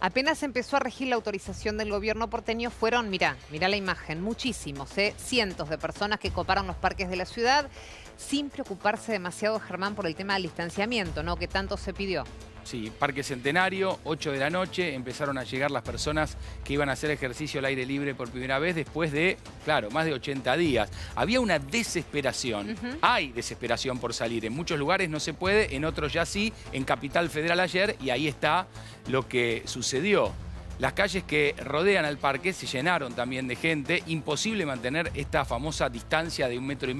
Apenas empezó a regir la autorización del gobierno porteño, fueron, mirá, mirá la imagen, muchísimos, ¿eh? cientos de personas que coparon los parques de la ciudad sin preocuparse demasiado, Germán, por el tema del distanciamiento, ¿no? Que tanto se pidió. Sí, Parque Centenario, 8 de la noche, empezaron a llegar las personas que iban a hacer ejercicio al aire libre por primera vez después de, claro, más de 80 días. Había una desesperación, hay desesperación por salir. En muchos lugares no se puede, en otros ya sí, en Capital Federal ayer, y ahí está lo que sucedió. Las calles que rodean al parque se llenaron también de gente. Imposible mantener esta famosa distancia de un metro y,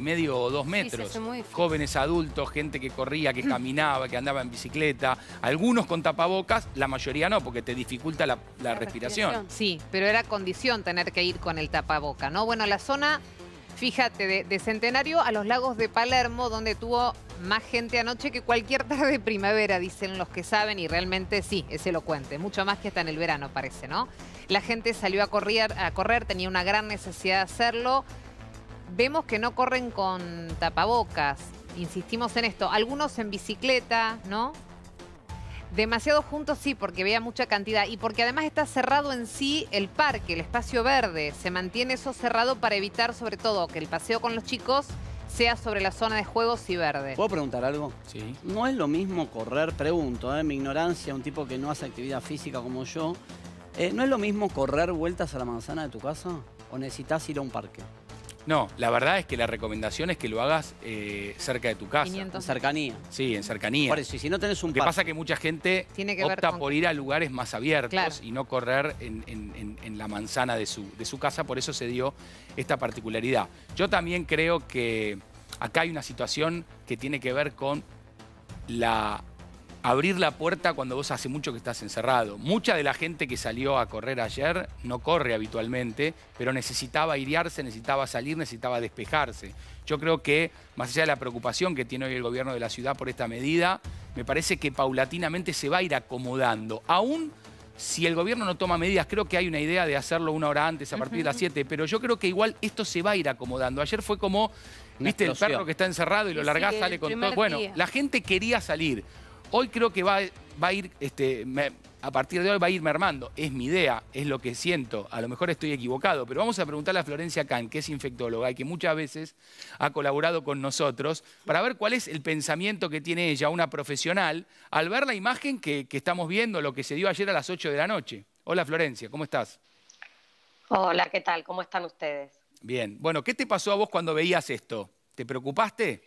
medio o dos metros. Jóvenes, adultos, gente que corría, que caminaba, que andaba en bicicleta. Algunos con tapabocas, la mayoría no, porque te dificulta la, respiración. Sí, pero era condición tener que ir con el tapaboca, ¿no? Bueno, la zona fíjate, de, Centenario a los lagos de Palermo, donde tuvo más gente anoche que cualquier tarde de primavera, dicen los que saben, y realmente sí, es elocuente. Mucho más que hasta en el verano, parece, ¿no? La gente salió a correr, a correr tenía una gran necesidad de hacerlo. Vemos que no corren con tapabocas. Insistimos en esto. Algunos en bicicleta, ¿no? Demasiado juntos sí, porque veía mucha cantidad y porque además está cerrado en sí el parque, el espacio verde. Se mantiene eso cerrado para evitar sobre todo que el paseo con los chicos sea sobre la zona de juegos y verde. ¿Puedo preguntar algo? Sí. No es lo mismo correr, pregunto, en ¿eh? mi ignorancia, un tipo que no hace actividad física como yo, eh, ¿no es lo mismo correr vueltas a la manzana de tu casa o necesitas ir a un parque? No, la verdad es que la recomendación es que lo hagas eh, cerca de tu casa. En cercanía. Sí, en cercanía. Por eso, y si no tenés un Lo que pasa es que mucha gente opta por ir a lugares más abiertos y no correr en, la manzana de su, de su casa, por eso se dio esta particularidad. Yo también creo que acá hay una situación que tiene que ver con la abrir la puerta cuando vos hace mucho que estás encerrado. Mucha de la gente que salió a correr ayer no corre habitualmente, pero necesitaba airearse, necesitaba salir, necesitaba despejarse. Yo creo que, más allá de la preocupación que tiene hoy el gobierno de la ciudad por esta medida, me parece que paulatinamente se va a ir acomodando. Aún si el gobierno no toma medidas, creo que hay una idea de hacerlo una hora antes, a partir de las 7, pero yo creo que igual esto se va a ir acomodando. Ayer fue como, viste, el perro que está encerrado y lo largás, sale con todo. Bueno, la gente quería salir. Hoy creo que va, a ir, este, a partir de hoy va a ir mermando. Es mi idea, es lo que siento. A lo mejor estoy equivocado, pero vamos a preguntarle a Florencia Can, que es infectóloga y que muchas veces ha colaborado con nosotros, para ver cuál es el pensamiento que tiene ella, una profesional, al ver la imagen que, que estamos viendo, lo que se dio ayer a las 8 de la noche. Hola Florencia, ¿cómo estás? Hola, ¿qué tal? ¿Cómo están ustedes? Bien. Bueno, ¿qué te pasó a vos cuando veías esto? ¿Te preocupaste?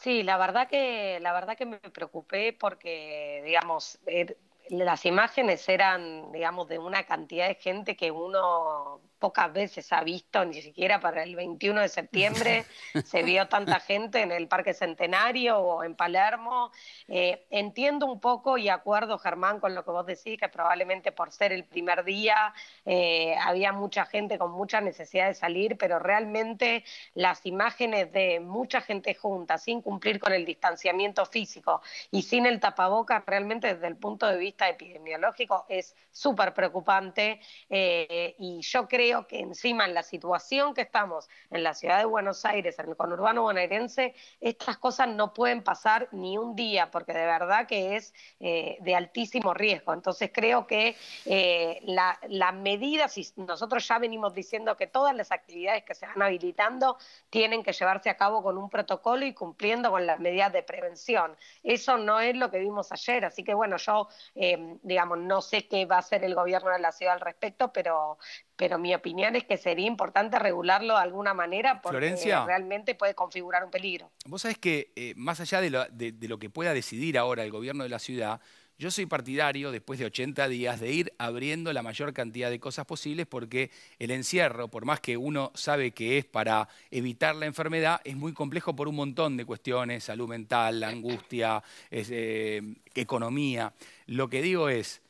Sí, la verdad que, la verdad que me preocupé porque, digamos, er, las imágenes eran, digamos, de una cantidad de gente que uno pocas veces ha visto, ni siquiera para el 21 de septiembre se vio tanta gente en el Parque Centenario o en Palermo. Eh, entiendo un poco y acuerdo, Germán, con lo que vos decís, que probablemente por ser el primer día eh, había mucha gente con mucha necesidad de salir, pero realmente las imágenes de mucha gente junta, sin cumplir con el distanciamiento físico y sin el tapabocas, realmente desde el punto de vista epidemiológico es súper preocupante eh, y yo creo creo que encima en la situación que estamos en la ciudad de Buenos Aires, en el conurbano bonaerense, estas cosas no pueden pasar ni un día, porque de verdad que es eh, de altísimo riesgo. Entonces creo que eh, las medidas, y nosotros ya venimos diciendo que todas las actividades que se van habilitando tienen que llevarse a cabo con un protocolo y cumpliendo con las medidas de prevención. Eso no es lo que vimos ayer, así que bueno, yo, eh, digamos, no sé qué va a hacer el gobierno de la ciudad al respecto, pero, pero mi opinión es que sería importante regularlo de alguna manera porque realmente puede configurar un peligro. Vos sabés que eh, más allá de lo, que pueda decidir ahora el gobierno de la ciudad, yo soy partidario, después de 80 días, de ir abriendo la mayor cantidad de cosas posibles porque el encierro, por más que uno sabe que es para evitar la enfermedad, es muy complejo por un montón de cuestiones, salud mental, angustia, eh, economía. Lo que digo es,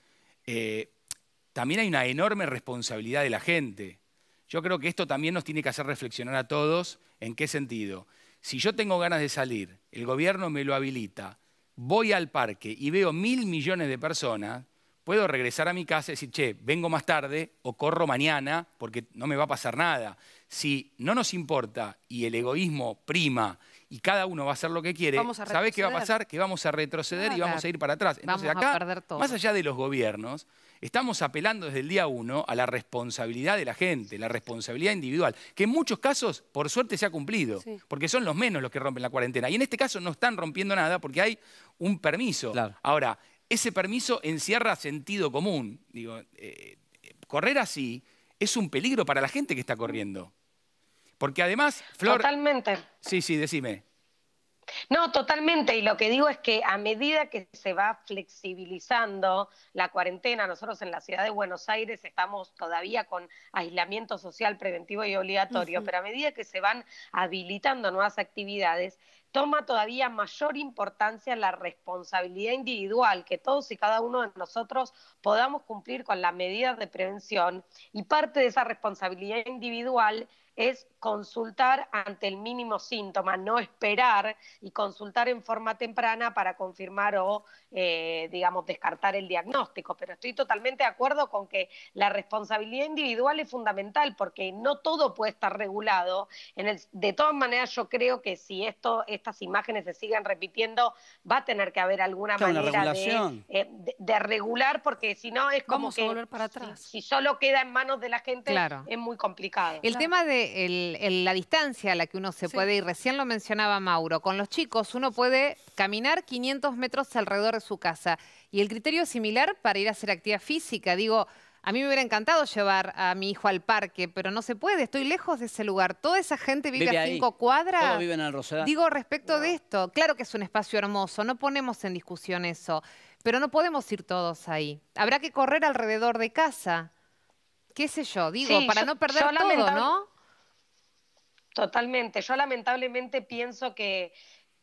eh, también hay una enorme responsabilidad de la gente. Yo creo que esto también nos tiene que hacer reflexionar a todos en qué sentido. Si yo tengo ganas de salir, el gobierno me lo habilita, voy al parque y veo mil millones de personas, puedo regresar a mi casa y decir, che, vengo más tarde o corro mañana porque no me va a pasar nada. Si no nos importa y el egoísmo prima y cada uno va a hacer lo que quiere, ¿sabés qué va a pasar? Que vamos a retroceder y vamos a ir para atrás. Entonces acá, más allá de los gobiernos, estamos apelando desde el día uno a la responsabilidad de la gente, la responsabilidad individual, que en muchos casos, por suerte, se ha cumplido, porque son los menos los que rompen la cuarentena. Y en este caso no están rompiendo nada porque hay un permiso. Ahora, ese permiso encierra sentido común. Eh, correr así es un peligro para la gente que está corriendo. Porque además, Flor... Totalmente. Sí, sí, decime. No, totalmente. Y lo que digo es que a medida que se va flexibilizando la cuarentena, nosotros en la ciudad de Buenos Aires estamos todavía con aislamiento social preventivo y obligatorio, pero a medida que se van habilitando nuevas actividades, toma todavía mayor importancia la responsabilidad individual, que todos y cada uno de nosotros podamos cumplir con las medidas de prevención y parte de esa responsabilidad individual es consultar ante el mínimo síntoma, no esperar y consultar en forma temprana para confirmar o, eh, digamos, descartar el diagnóstico. Pero estoy totalmente de acuerdo con que la responsabilidad individual es fundamental porque no todo puede estar regulado. de todas maneras, yo creo que si esto, esas imágenes se sigan repitiendo, va a tener que haber alguna manera eh, de, regular, porque si no es como Si, solo queda en manos de la gente es muy complicado. El tema de la distancia a la que uno se puede ir, recién lo mencionaba Mauro, con los chicos uno puede caminar 500 metros alrededor de su casa y el criterio es similar para ir a hacer actividad física, digo... A mí me hubiera encantado llevar a mi hijo al parque, pero no se puede, estoy lejos de ese lugar. Toda esa gente vive, a cinco cuadras. Todos viven en Rosedal. Digo, respecto de esto, claro que es un espacio hermoso, no ponemos en discusión eso, pero no podemos ir todos ahí. Habrá que correr alrededor de casa. Qué sé yo, digo, para no perder todo, ¿no? Totalmente. Yo lamentablemente pienso que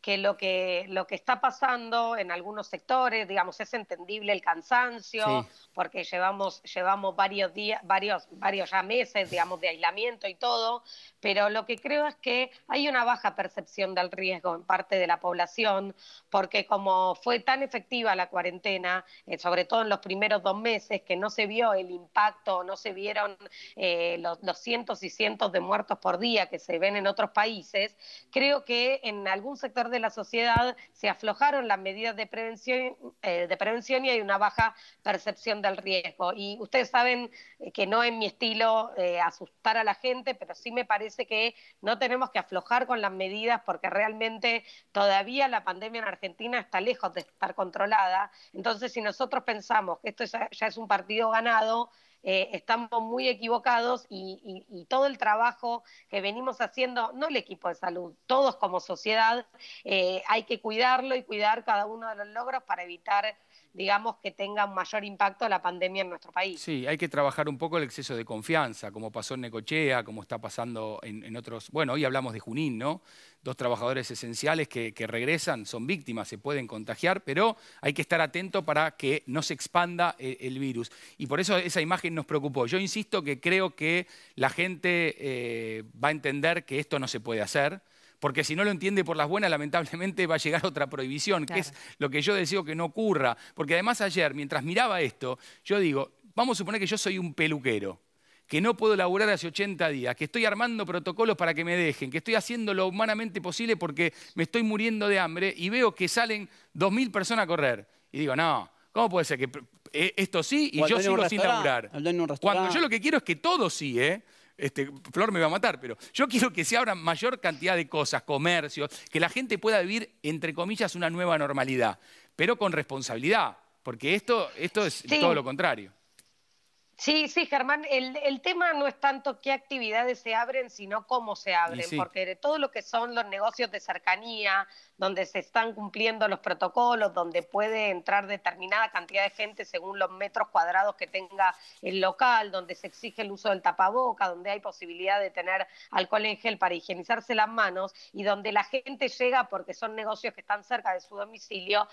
que lo que, lo que está pasando en algunos sectores, digamos, es entendible el cansancio, porque llevamos, llevamos varios días, varios, varios ya meses, digamos, de aislamiento y todo, pero lo que creo es que hay una baja percepción del riesgo en parte de la población, porque como fue tan efectiva la cuarentena, eh, sobre todo en los primeros dos meses, que no se vio el impacto, no se vieron eh, los, los cientos y cientos de muertos por día que se ven en otros países, creo que en algún sector de la sociedad se aflojaron las medidas de prevención, eh, de prevención y hay una baja percepción del riesgo. Y ustedes saben eh, que no es mi estilo eh, asustar a la gente, pero sí me parece que no tenemos que aflojar con las medidas porque realmente todavía la pandemia en Argentina está lejos de estar controlada. Entonces, si nosotros pensamos que esto ya es un partido ganado, eh, estamos muy equivocados y, todo el trabajo que venimos haciendo, no el equipo de salud, todos como sociedad, eh, hay que cuidarlo y cuidar cada uno de los logros para evitar digamos, que tenga un mayor impacto la pandemia en nuestro país. Sí, hay que trabajar un poco el exceso de confianza, como pasó en Necochea, como está pasando en, otros... Bueno, hoy hablamos de Junín, ¿no? Dos trabajadores esenciales que, regresan, son víctimas, se pueden contagiar, pero hay que estar atento para que no se expanda el, eh, el virus. Y por eso esa imagen nos preocupó. Yo insisto que creo que la gente eh, va a entender que esto no se puede hacer, porque si no lo entiende por las buenas, lamentablemente va a llegar otra prohibición, que es lo que yo deseo que no ocurra. Porque además ayer, mientras miraba esto, yo digo, vamos a suponer que yo soy un peluquero que no puedo laburar hace 80 días, que estoy armando protocolos para que me dejen, que estoy haciendo lo humanamente posible porque me estoy muriendo de hambre y veo que salen 2.000 personas a correr. Y digo, no, ¿cómo puede ser que e, esto sí y yo sigo sin laburar. Cuando yo lo que quiero es que todo sí, ¿eh? Este, Flor me va a matar, pero yo quiero que se abran mayor cantidad de cosas, comercios, que la gente pueda vivir, entre comillas, una nueva normalidad, pero con responsabilidad, porque esto, esto es todo lo contrario. Sí, sí, Germán, el, el, tema no es tanto qué actividades se abren, sino cómo se abren, porque de todo lo que son los negocios de cercanía, donde se están cumpliendo los protocolos, donde puede entrar determinada cantidad de gente según los metros cuadrados que tenga el local, donde se exige el uso del tapaboca, donde hay posibilidad de tener alcohol en gel para higienizarse las manos y donde la gente llega porque son negocios que están cerca de su domicilio,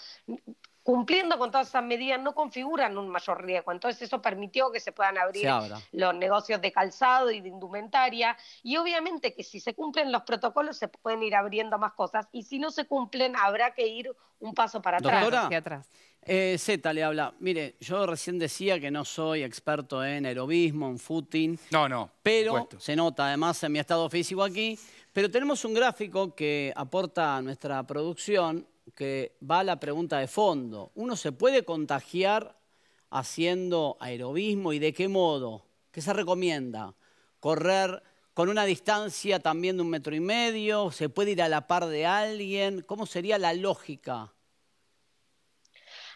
cumpliendo con todas esas medidas no configuran un mayor riesgo. Entonces eso permitió que se puedan abrir los negocios de calzado y de indumentaria y obviamente que si se cumplen los protocolos se pueden ir abriendo más cosas y si no se cumplen habrá que ir un paso para atrás. Hacia atrás. Eh, Z le habla. Mire, yo recién decía que no soy experto en aerobismo, en footing. No, no. Pero se nota además en mi estado físico aquí. Pero tenemos un gráfico que aporta a nuestra producción que va a la pregunta de fondo. ¿Uno se puede contagiar haciendo aerobismo y de qué modo? ¿Qué se recomienda? ¿Correr con una distancia también de un metro y medio? ¿Se puede ir a la par de alguien? ¿Cómo sería la lógica?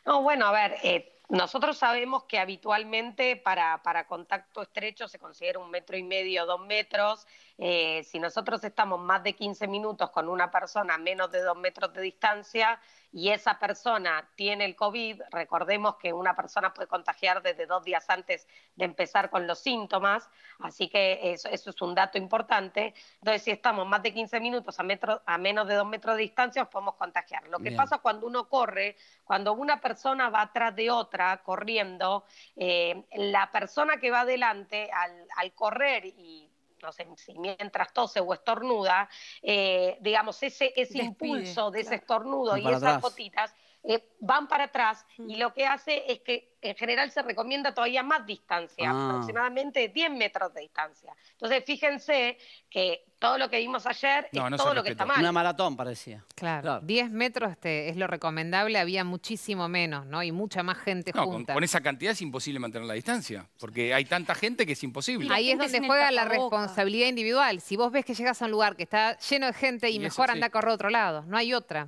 No, bueno, a ver, eh, nosotros sabemos que habitualmente para, para contacto estrecho se considera un metro y medio, dos metros. Eh, si nosotros estamos más de 15 minutos con una persona a menos de dos metros de distancia y esa persona tiene el COVID, recordemos que una persona puede contagiar desde dos días antes de empezar con los síntomas, así que eso, es un dato importante. Entonces, si estamos más de 15 minutos a, menos de dos metros de distancia, podemos contagiar. Lo que pasa cuando uno corre, cuando una persona va atrás de otra corriendo, eh, la persona que va adelante al correr y no sé, si mientras tose o estornuda, eh, digamos, ese, ese impulso de ese estornudo y, y esas gotitas eh, van para atrás y mm. lo que hace es que en general se recomienda todavía más distancia, ah. aproximadamente 10 metros de distancia. Entonces, fíjense que todo lo que vimos ayer es todo lo que está mal. Una maratón parecía. Claro, 10 metros este, es lo recomendable, había muchísimo menos, ¿no? Y mucha más gente Con, esa cantidad es imposible mantener la distancia, porque hay tanta gente que es imposible. Ahí es donde juega la responsabilidad individual. Si vos ves que llegas a un lugar que está lleno de gente y, mejor anda a correr otro lado, no hay otra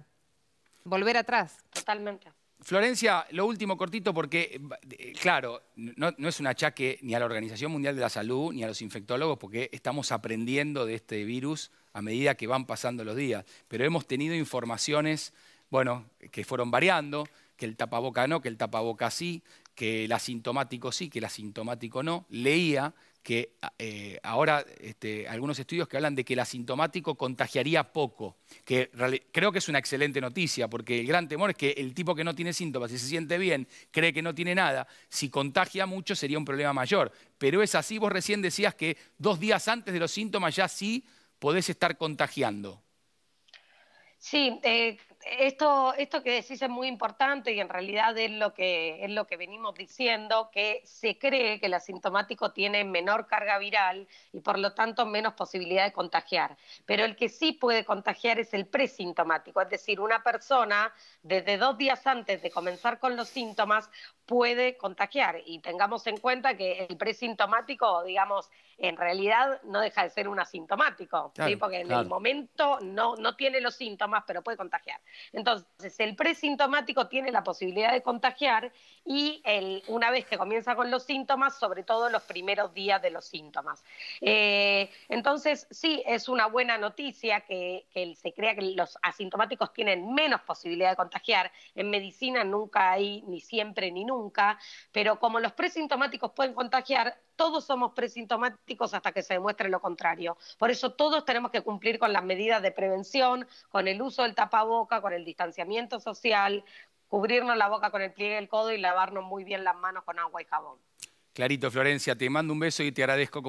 volver atrás. Totalmente. Florencia, lo último cortito porque, eh, claro, no, es un achaque ni a la Organización Mundial de la Salud ni a los infectólogos porque estamos aprendiendo de este virus a medida que van pasando los días, pero hemos tenido informaciones, bueno, que fueron variando, que el tapaboca no, que el tapaboca sí, que el asintomático sí, que el asintomático no. Leía que ah, eh, ahora este, algunos estudios que hablan de que el asintomático contagiaría poco, que creo que es una excelente noticia, porque el gran temor es que el tipo que no tiene síntomas y se siente bien, cree que no tiene nada, si contagia mucho sería un problema mayor. Pero es así, vos recién decías que dos días antes de los síntomas ya sí podés estar contagiando. Sí, eh, esto, esto que decís es muy importante y en realidad es lo que es lo que venimos diciendo, que se cree que el asintomático tiene menor carga viral y por lo tanto menos posibilidad de contagiar. Pero el que sí puede contagiar es el presintomático, es decir, una persona desde dos días antes de comenzar con los síntomas puede contagiar y tengamos en cuenta que el presintomático, digamos, en realidad no deja de ser un asintomático, porque en el momento no, no tiene los síntomas, pero puede contagiar. Entonces, el presintomático tiene la posibilidad de contagiar y el, una vez que comienza con los síntomas, sobre todo los primeros días de los síntomas. Eh, entonces, sí, es una buena noticia que se crea que los asintomáticos tienen menos posibilidad de contagiar. En medicina nunca hay ni siempre ni nunca pero como los presintomáticos pueden contagiar, todos somos presintomáticos hasta que se demuestre lo contrario. Por eso todos tenemos que cumplir con las medidas de prevención, con el uso del tapaboca, con el distanciamiento social, cubrirnos la boca con el pliegue del codo y lavarnos muy bien las manos con agua y jabón. Clarito, Florencia, te mando un beso y te agradezco.